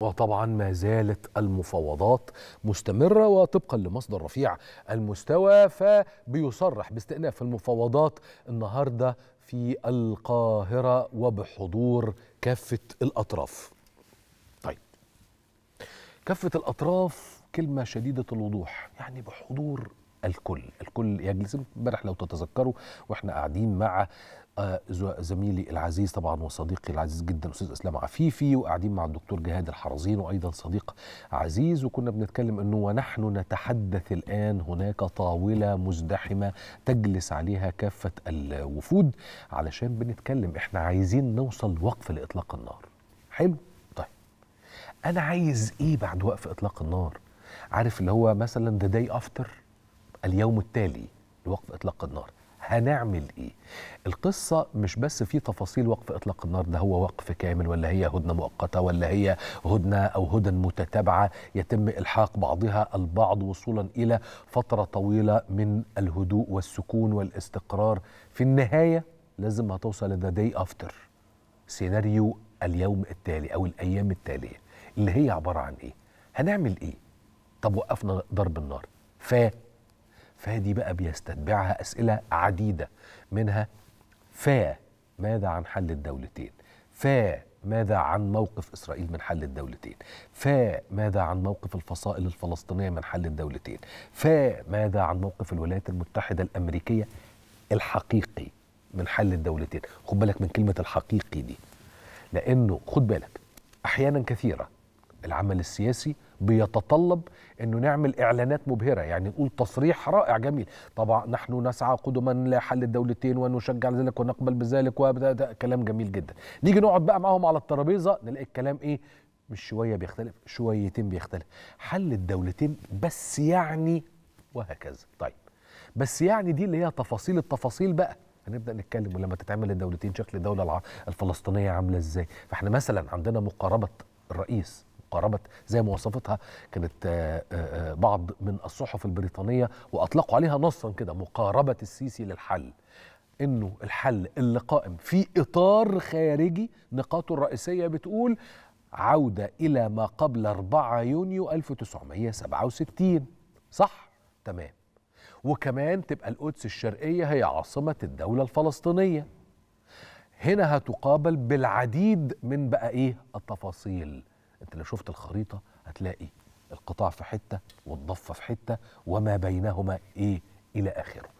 وطبعا ما زالت المفاوضات مستمرة وطبقا لمصدر رفيع المستوى فبيصرح باستئناف المفاوضات النهاردة في القاهرة وبحضور كافة الأطراف طيب كافة الأطراف كلمة شديدة الوضوح يعني بحضور الكل الكل يجلس امبارح لو تتذكروا واحنا قاعدين مع آه، زميلي العزيز طبعا وصديقي العزيز جدا استاذ اسلام عفيفي وقاعدين مع الدكتور جهاد الحرزين وايضا صديق عزيز وكنا بنتكلم انه ونحن نتحدث الان هناك طاوله مزدحمه تجلس عليها كافه الوفود علشان بنتكلم احنا عايزين نوصل وقف لاطلاق النار حلو طيب انا عايز ايه بعد وقف اطلاق النار عارف اللي هو مثلا ذا داي افتر اليوم التالي لوقف إطلاق النار هنعمل ايه القصة مش بس في تفاصيل وقف إطلاق النار ده هو وقف كامل ولا هي هدنة مؤقتة ولا هي هدنة أو هدن متتابعة يتم إلحاق بعضها البعض وصولا إلى فترة طويلة من الهدوء والسكون والاستقرار في النهاية لازم هتوصل ذا داي أفتر سيناريو اليوم التالي أو الأيام التالية اللي هي عبارة عن إيه هنعمل إيه طب وقفنا ضرب النار فا فدي بقى بيستتبعها أسئلة عديدة منها فا ماذا عن حل الدولتين فا ماذا عن موقف إسرائيل من حل الدولتين فا ماذا عن موقف الفصائل الفلسطينية من حل الدولتين فا ماذا عن موقف الولايات المتحدة الأمريكية الحقيقي من حل الدولتين خد بالك من كلمة الحقيقي دي لأنه خد بالك أحيانا كثيرة العمل السياسي بيتطلب انه نعمل اعلانات مبهره يعني نقول تصريح رائع جميل طبعا نحن نسعى قدما لحل الدولتين ونشجع ذلك ونقبل بذلك وده كلام جميل جدا نيجي نقعد بقى معاهم على الترابيزه نلاقي الكلام ايه مش شويه بيختلف شويتين بيختلف حل الدولتين بس يعني وهكذا طيب بس يعني دي اللي هي تفاصيل التفاصيل بقى هنبدا نتكلم ولما تتعمل الدولتين شكل الدوله الفلسطينيه عامله ازاي فاحنا مثلا عندنا مقاربه الرئيس قاربت زي ما وصفتها كانت آه، آه، آه، بعض من الصحف البريطانيه واطلقوا عليها نصا كده مقاربه السيسي للحل انه الحل اللي قائم في اطار خارجي نقاطه الرئيسيه بتقول عوده الى ما قبل 4 يونيو 1967 صح تمام وكمان تبقى القدس الشرقيه هي عاصمه الدوله الفلسطينيه هنا هتقابل بالعديد من بقى ايه التفاصيل انت لو شفت الخريطه هتلاقي القطاع في حته والضفه في حته وما بينهما ايه الى اخره